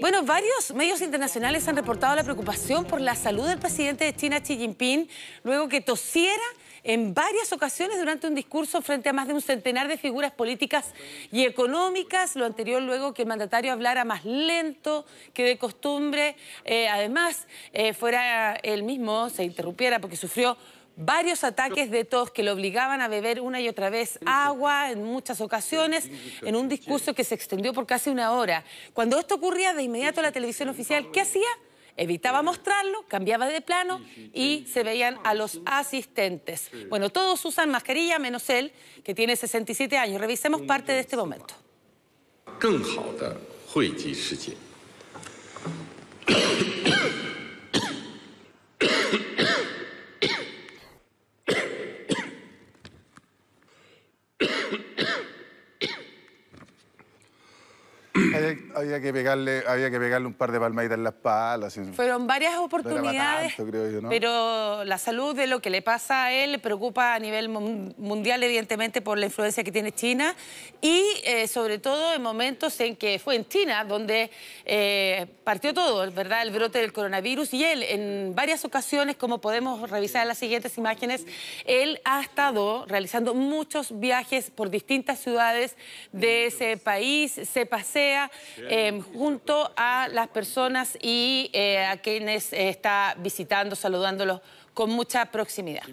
Bueno, varios medios internacionales han reportado la preocupación por la salud del presidente de China, Xi Jinping, luego que tosiera en varias ocasiones durante un discurso frente a más de un centenar de figuras políticas y económicas, lo anterior luego que el mandatario hablara más lento que de costumbre, eh, además eh, fuera él mismo, se interrumpiera porque sufrió varios ataques de tos que lo obligaban a beber una y otra vez agua en muchas ocasiones, en un discurso que se extendió por casi una hora. Cuando esto ocurría, de inmediato la televisión oficial, ¿qué hacía? evitaba mostrarlo, cambiaba de plano y se veían a los asistentes. Bueno, todos usan mascarilla menos él, que tiene 67 años. Revisemos parte de este momento. había, que pegarle, había que pegarle un par de palmaditas en las palas. Fueron varias oportunidades, pero la salud de lo que le pasa a él preocupa a nivel mundial, evidentemente, por la influencia que tiene China y eh, sobre todo en momentos en que fue en China donde eh, partió todo, ¿verdad? El brote del coronavirus y él en varias ocasiones, como podemos revisar en las siguientes imágenes, él ha estado realizando muchos viajes por distintas ciudades de ese país, se pasea Em, junto a las personas y eh, a quienes está visitando, saludándolos con mucha proximidad.